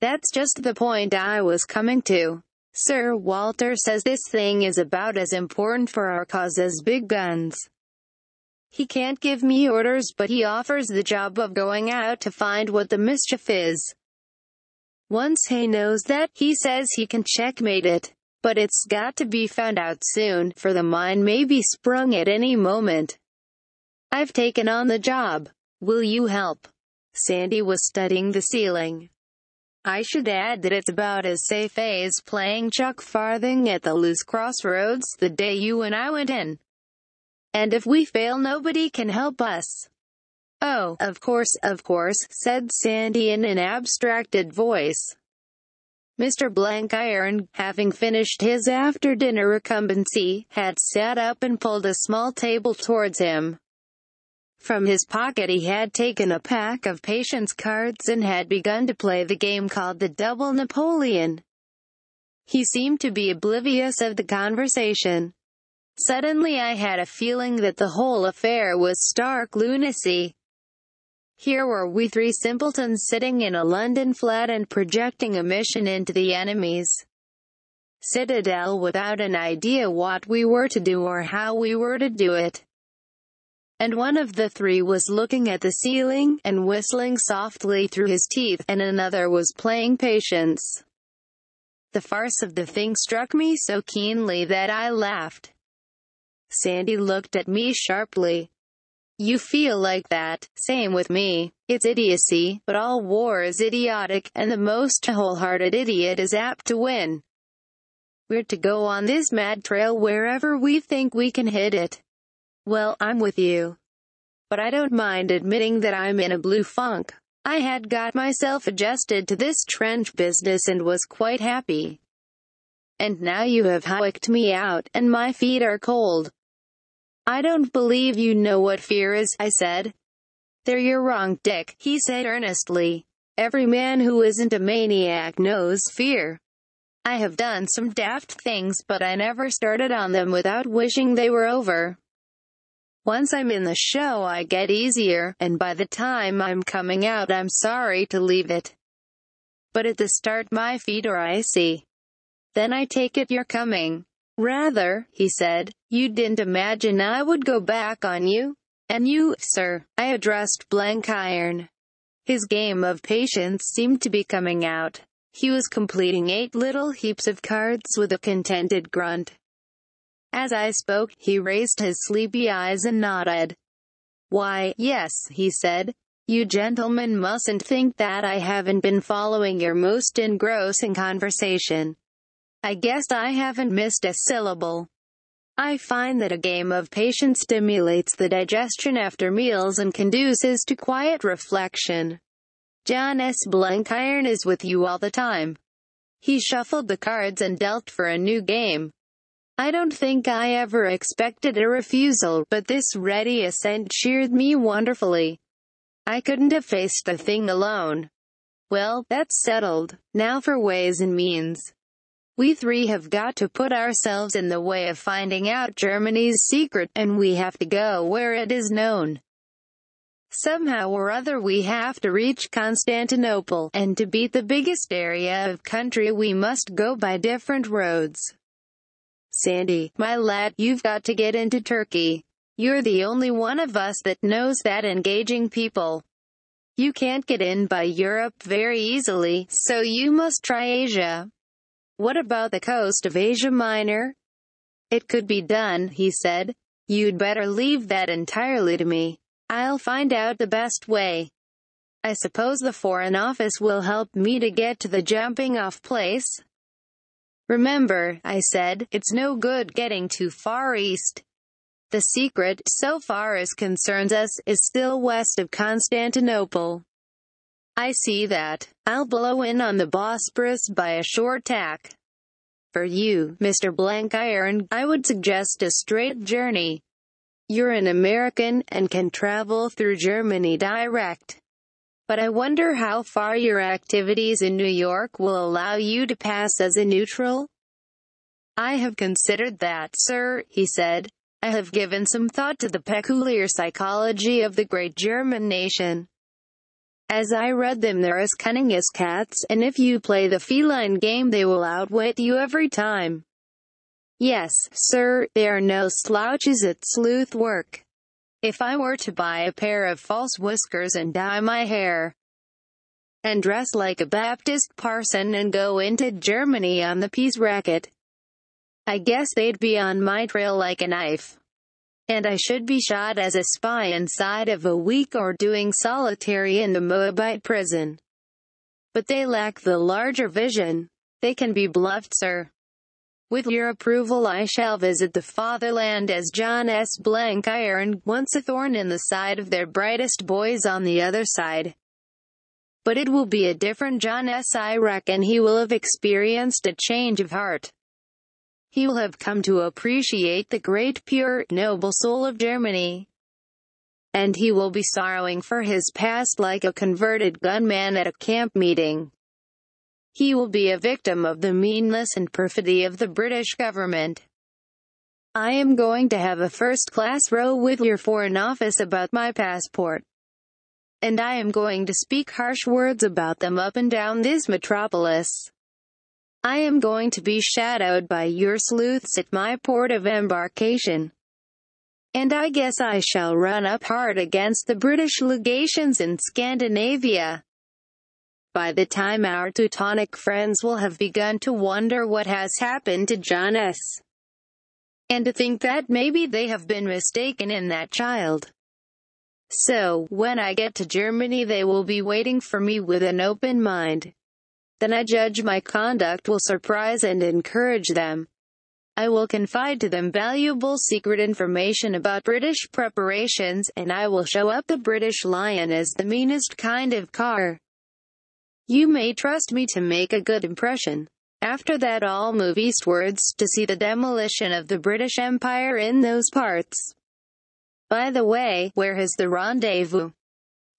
That's just the point I was coming to. Sir Walter says this thing is about as important for our cause as big guns. He can't give me orders but he offers the job of going out to find what the mischief is. Once he knows that, he says he can checkmate it but it's got to be found out soon, for the mine may be sprung at any moment. I've taken on the job. Will you help? Sandy was studying the ceiling. I should add that it's about as safe as playing chuck farthing at the loose crossroads the day you and I went in. And if we fail nobody can help us. Oh, of course, of course, said Sandy in an abstracted voice. Mr. Iron, having finished his after-dinner recumbency, had sat up and pulled a small table towards him. From his pocket he had taken a pack of patience cards and had begun to play the game called the Double Napoleon. He seemed to be oblivious of the conversation. Suddenly I had a feeling that the whole affair was stark lunacy. Here were we three simpletons sitting in a London flat and projecting a mission into the enemy's citadel without an idea what we were to do or how we were to do it. And one of the three was looking at the ceiling, and whistling softly through his teeth, and another was playing patience. The farce of the thing struck me so keenly that I laughed. Sandy looked at me sharply. You feel like that, same with me. It's idiocy, but all war is idiotic, and the most wholehearted idiot is apt to win. We're to go on this mad trail wherever we think we can hit it. Well, I'm with you. But I don't mind admitting that I'm in a blue funk. I had got myself adjusted to this trench business and was quite happy. And now you have hiked me out, and my feet are cold. I don't believe you know what fear is, I said. There you're wrong, Dick, he said earnestly. Every man who isn't a maniac knows fear. I have done some daft things, but I never started on them without wishing they were over. Once I'm in the show, I get easier, and by the time I'm coming out, I'm sorry to leave it. But at the start, my feet are icy. Then I take it you're coming. Rather, he said, you didn't imagine I would go back on you? And you, sir, I addressed Blenkiron. His game of patience seemed to be coming out. He was completing eight little heaps of cards with a contented grunt. As I spoke, he raised his sleepy eyes and nodded. Why, yes, he said. You gentlemen mustn't think that I haven't been following your most engrossing conversation. I guess I haven't missed a syllable. I find that a game of patience stimulates the digestion after meals and conduces to quiet reflection. John S. Blankiron is with you all the time. He shuffled the cards and dealt for a new game. I don't think I ever expected a refusal, but this ready assent cheered me wonderfully. I couldn't have faced the thing alone. Well, that's settled. Now for ways and means. We three have got to put ourselves in the way of finding out Germany's secret, and we have to go where it is known. Somehow or other we have to reach Constantinople, and to beat the biggest area of country we must go by different roads. Sandy, my lad, you've got to get into Turkey. You're the only one of us that knows that engaging people. You can't get in by Europe very easily, so you must try Asia. What about the coast of Asia Minor? It could be done, he said. You'd better leave that entirely to me. I'll find out the best way. I suppose the Foreign Office will help me to get to the jumping off place. Remember, I said, it's no good getting too far east. The secret, so far as concerns us, is still west of Constantinople. I see that. I'll blow in on the Bosporus by a short tack. For you, Mr. Blank Iron, I would suggest a straight journey. You're an American and can travel through Germany direct. But I wonder how far your activities in New York will allow you to pass as a neutral? I have considered that, sir, he said. I have given some thought to the peculiar psychology of the great German nation. As I read them they're as cunning as cats, and if you play the feline game they will outwit you every time. Yes, sir, they are no slouches at sleuth work. If I were to buy a pair of false whiskers and dye my hair, and dress like a Baptist parson and go into Germany on the peace racket, I guess they'd be on my trail like a knife and I should be shot as a spy inside of a week or doing solitary in the Moabite prison. But they lack the larger vision. They can be bluffed, sir. With your approval I shall visit the fatherland as John S. Blank once a thorn in the side of their brightest boys on the other side. But it will be a different John S. I reckon he will have experienced a change of heart he will have come to appreciate the great pure, noble soul of Germany. And he will be sorrowing for his past like a converted gunman at a camp meeting. He will be a victim of the meanness and perfidy of the British government. I am going to have a first-class row with your foreign office about my passport. And I am going to speak harsh words about them up and down this metropolis. I am going to be shadowed by your sleuths at my port of embarkation. And I guess I shall run up hard against the British legations in Scandinavia. By the time our Teutonic friends will have begun to wonder what has happened to John S. And to think that maybe they have been mistaken in that child. So, when I get to Germany they will be waiting for me with an open mind then I judge my conduct will surprise and encourage them. I will confide to them valuable secret information about British preparations, and I will show up the British Lion as the meanest kind of car. You may trust me to make a good impression. After that all move eastwards to see the demolition of the British Empire in those parts. By the way, where is the rendezvous?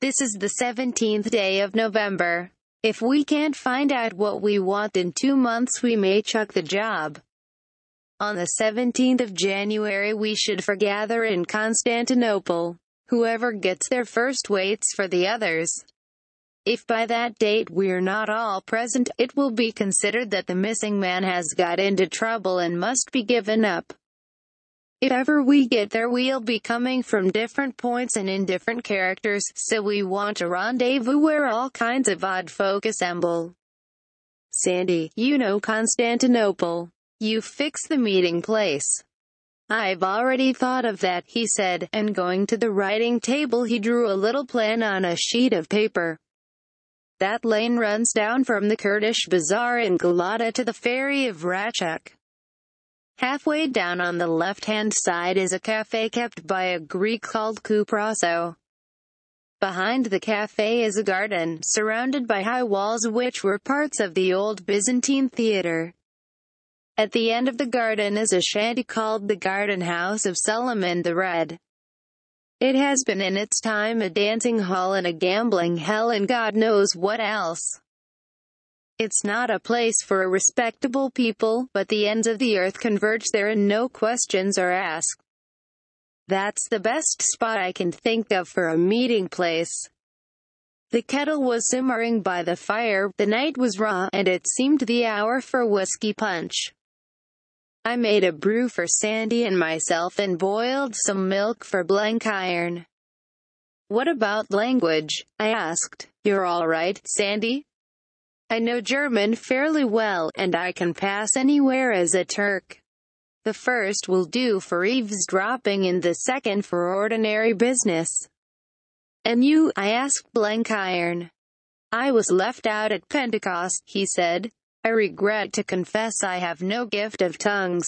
This is the 17th day of November. If we can't find out what we want in two months we may chuck the job. On the 17th of January we should forgather in Constantinople. Whoever gets there first waits for the others. If by that date we're not all present, it will be considered that the missing man has got into trouble and must be given up. If ever we get there we'll be coming from different points and in different characters, so we want a rendezvous where all kinds of odd folk assemble. Sandy, you know Constantinople. You fix the meeting place. I've already thought of that, he said, and going to the writing table he drew a little plan on a sheet of paper. That lane runs down from the Kurdish bazaar in Galata to the ferry of Rachak. Halfway down on the left-hand side is a cafe kept by a Greek called Kouprasso. Behind the cafe is a garden, surrounded by high walls which were parts of the old Byzantine theater. At the end of the garden is a shanty called the Garden House of Solomon the Red. It has been in its time a dancing hall and a gambling hell and God knows what else. It's not a place for a respectable people, but the ends of the earth converge there and no questions are asked. That's the best spot I can think of for a meeting place. The kettle was simmering by the fire, the night was raw, and it seemed the hour for whiskey punch. I made a brew for Sandy and myself and boiled some milk for Blenkiron. What about language? I asked. You're all right, Sandy? I know German fairly well, and I can pass anywhere as a Turk. The first will do for eavesdropping and the second for ordinary business. And you, I asked Blenkiron. I was left out at Pentecost, he said. I regret to confess I have no gift of tongues.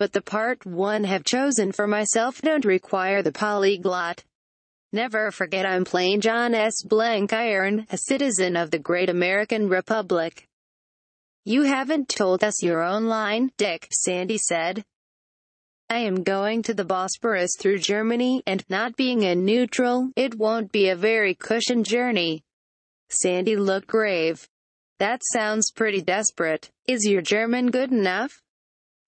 But the part one have chosen for myself don't require the polyglot. Never forget I'm plain John S. Iron, a citizen of the great American Republic. You haven't told us your own line, Dick, Sandy said. I am going to the Bosporus through Germany, and, not being a neutral, it won't be a very cushioned journey. Sandy looked grave. That sounds pretty desperate. Is your German good enough?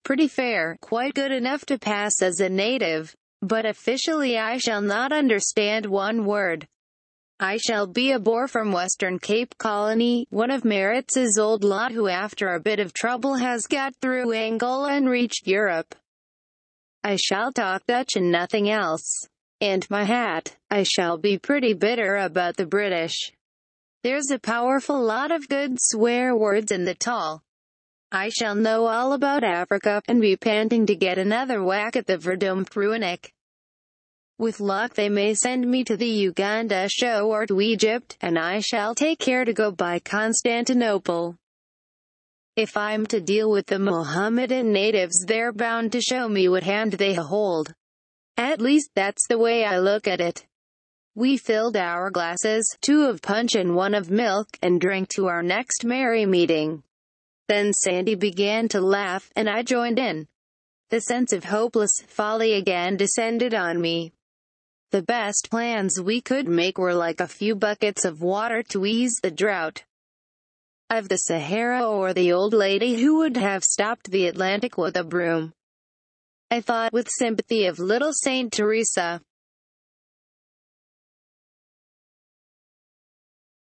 Pretty fair, quite good enough to pass as a native. But officially I shall not understand one word. I shall be a bore from Western Cape Colony, one of Meritz's old lot who after a bit of trouble has got through Angola and reached Europe. I shall talk Dutch and nothing else. And my hat, I shall be pretty bitter about the British. There's a powerful lot of good swear words in the tall. I shall know all about Africa, and be panting to get another whack at the Verdum Pruinic. With luck they may send me to the Uganda show or to Egypt, and I shall take care to go by Constantinople. If I'm to deal with the Mohammedan natives they're bound to show me what hand they hold. At least that's the way I look at it. We filled our glasses, two of punch and one of milk, and drank to our next merry meeting. Then Sandy began to laugh, and I joined in. The sense of hopeless folly again descended on me. The best plans we could make were like a few buckets of water to ease the drought of the Sahara or the old lady who would have stopped the Atlantic with a broom. I thought with sympathy of little Saint Teresa.